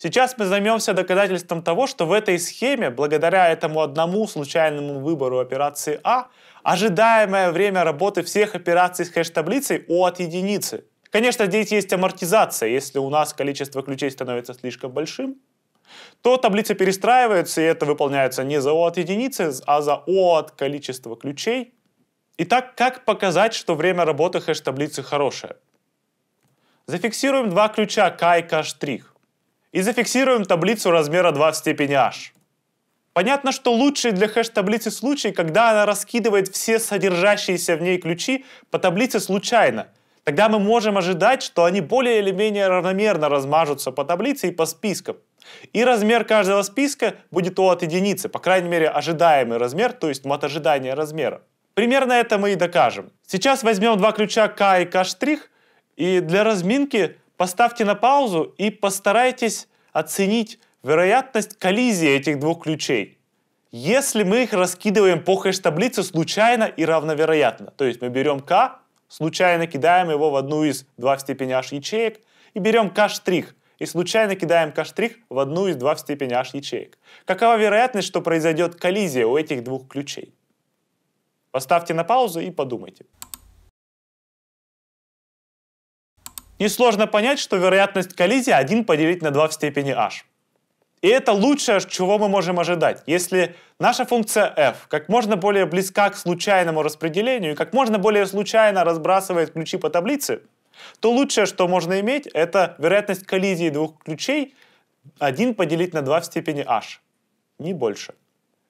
Сейчас мы займемся доказательством того, что в этой схеме, благодаря этому одному случайному выбору операции А, ожидаемое время работы всех операций с хэш-таблицей O от единицы. Конечно, здесь есть амортизация. Если у нас количество ключей становится слишком большим, то таблица перестраивается, и это выполняется не за O от единицы, а за O от количества ключей. Итак, как показать, что время работы хэш-таблицы хорошее? Зафиксируем два ключа k и k' и зафиксируем таблицу размера 2 в степени h. Понятно, что лучший для хэш-таблицы случай, когда она раскидывает все содержащиеся в ней ключи по таблице случайно. Тогда мы можем ожидать, что они более или менее равномерно размажутся по таблице и по спискам. И размер каждого списка будет O от единицы, по крайней мере ожидаемый размер, то есть мат ожидания размера. Примерно это мы и докажем. Сейчас возьмем два ключа k и k', и для разминки поставьте на паузу и постарайтесь оценить вероятность коллизии этих двух ключей. Если мы их раскидываем по хэш-таблице случайно и равновероятно, то есть мы берем k, случайно кидаем его в одну из 2 в степени h ячеек, и берем k' штрих и случайно кидаем k' штрих в одну из 2 в степени h ячеек. Какова вероятность, что произойдет коллизия у этих двух ключей? Поставьте на паузу и подумайте. Несложно понять, что вероятность коллизии 1 поделить на 2 в степени h. И это лучшее, чего мы можем ожидать, если наша функция f как можно более близка к случайному распределению и как можно более случайно разбрасывает ключи по таблице, то лучшее, что можно иметь, это вероятность коллизии двух ключей 1 поделить на 2 в степени h. Не больше.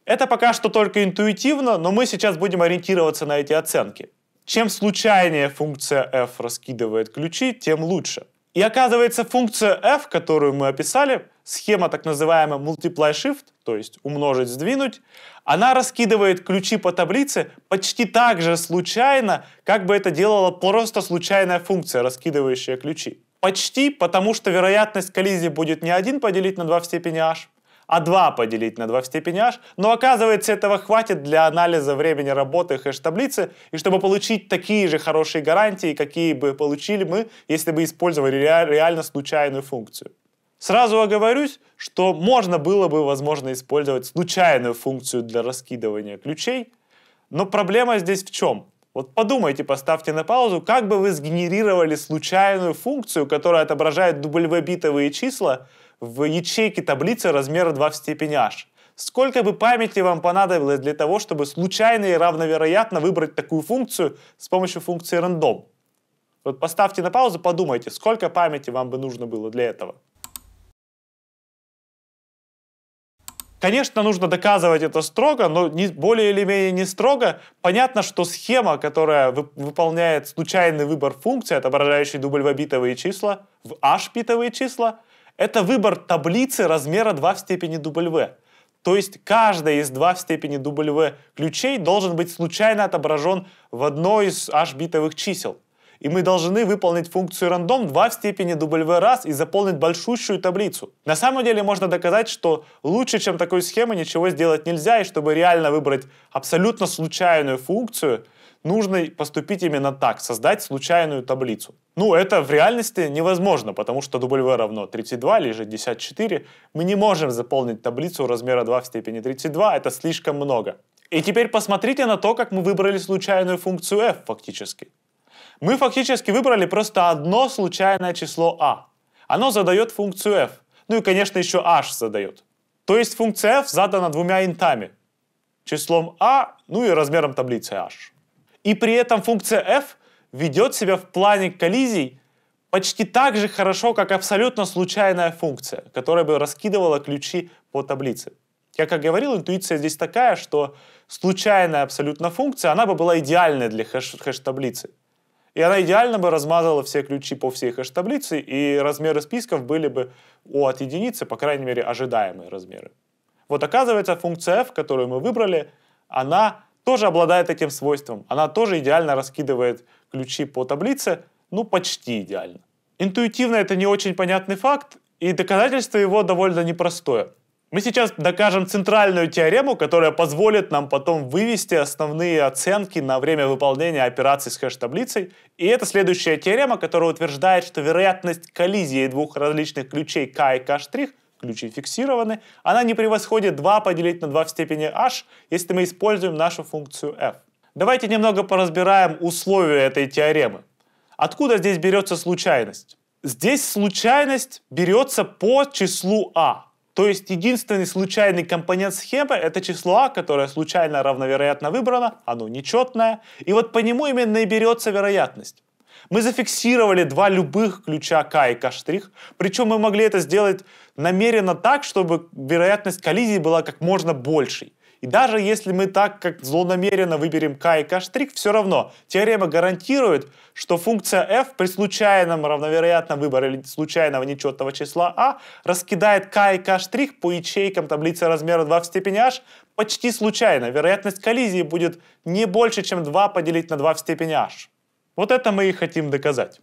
Это пока что только интуитивно, но мы сейчас будем ориентироваться на эти оценки. Чем случайнее функция f раскидывает ключи, тем лучше. И оказывается, функция f, которую мы описали, схема так называемая multiply shift, то есть умножить, сдвинуть, она раскидывает ключи по таблице почти так же случайно, как бы это делала просто случайная функция, раскидывающая ключи. Почти, потому что вероятность коллизии будет не 1 поделить на 2 в степени h, а 2 поделить на 2 в степени h. Но оказывается, этого хватит для анализа времени работы хэш-таблицы, и чтобы получить такие же хорошие гарантии, какие бы получили мы, если бы использовали реально случайную функцию. Сразу оговорюсь, что можно было бы, возможно, использовать случайную функцию для раскидывания ключей, но проблема здесь в чем? Вот подумайте, поставьте на паузу, как бы вы сгенерировали случайную функцию, которая отображает w-битовые числа, в ячейке таблицы размера 2 в степени h. Сколько бы памяти вам понадобилось для того, чтобы случайно и равновероятно выбрать такую функцию с помощью функции random Вот поставьте на паузу, подумайте, сколько памяти вам бы нужно было для этого. Конечно, нужно доказывать это строго, но не, более или менее не строго. Понятно, что схема, которая вы, выполняет случайный выбор функции, отображающей w числа в h-битовые числа, это выбор таблицы размера 2 в степени W. То есть каждый из 2 в степени W ключей должен быть случайно отображен в одной из h-битовых чисел. И мы должны выполнить функцию рандом 2 в степени W раз и заполнить большущую таблицу. На самом деле можно доказать, что лучше, чем такой схемы, ничего сделать нельзя, и чтобы реально выбрать абсолютно случайную функцию – нужно поступить именно так, создать случайную таблицу. Ну, это в реальности невозможно, потому что W равно 32 или же 54. Мы не можем заполнить таблицу размера 2 в степени 32, это слишком много. И теперь посмотрите на то, как мы выбрали случайную функцию f фактически. Мы фактически выбрали просто одно случайное число a. Оно задает функцию f. Ну и, конечно, еще h задает. То есть функция f задана двумя интами. Числом a, ну и размером таблицы h. И при этом функция f ведет себя в плане коллизий почти так же хорошо, как абсолютно случайная функция, которая бы раскидывала ключи по таблице. Я как говорил, интуиция здесь такая, что случайная абсолютно функция, она бы была идеальной для хэш- таблицы И она идеально бы размазала все ключи по всей хэш-таблице, и размеры списков были бы у от единицы, по крайней мере, ожидаемые размеры. Вот оказывается, функция f, которую мы выбрали, она тоже обладает этим свойством. Она тоже идеально раскидывает ключи по таблице, ну почти идеально. Интуитивно это не очень понятный факт, и доказательство его довольно непростое. Мы сейчас докажем центральную теорему, которая позволит нам потом вывести основные оценки на время выполнения операций с хэш-таблицей. И это следующая теорема, которая утверждает, что вероятность коллизии двух различных ключей k и k' ключи фиксированы, она не превосходит 2 поделить на 2 в степени h, если мы используем нашу функцию f. Давайте немного поразбираем условия этой теоремы. Откуда здесь берется случайность? Здесь случайность берется по числу а. То есть единственный случайный компонент схемы — это число а, которое случайно равновероятно выбрано, оно нечетное, и вот по нему именно и берется вероятность. Мы зафиксировали два любых ключа К и К', причем мы могли это сделать намеренно так, чтобы вероятность коллизии была как можно большей. И даже если мы так как злонамеренно выберем k и k', все равно теорема гарантирует, что функция f при случайном равновероятном выборе случайного нечетного числа a а раскидает k и k' по ячейкам таблицы размера 2 в степени h почти случайно. Вероятность коллизии будет не больше, чем 2 поделить на 2 в степени h. Вот это мы и хотим доказать.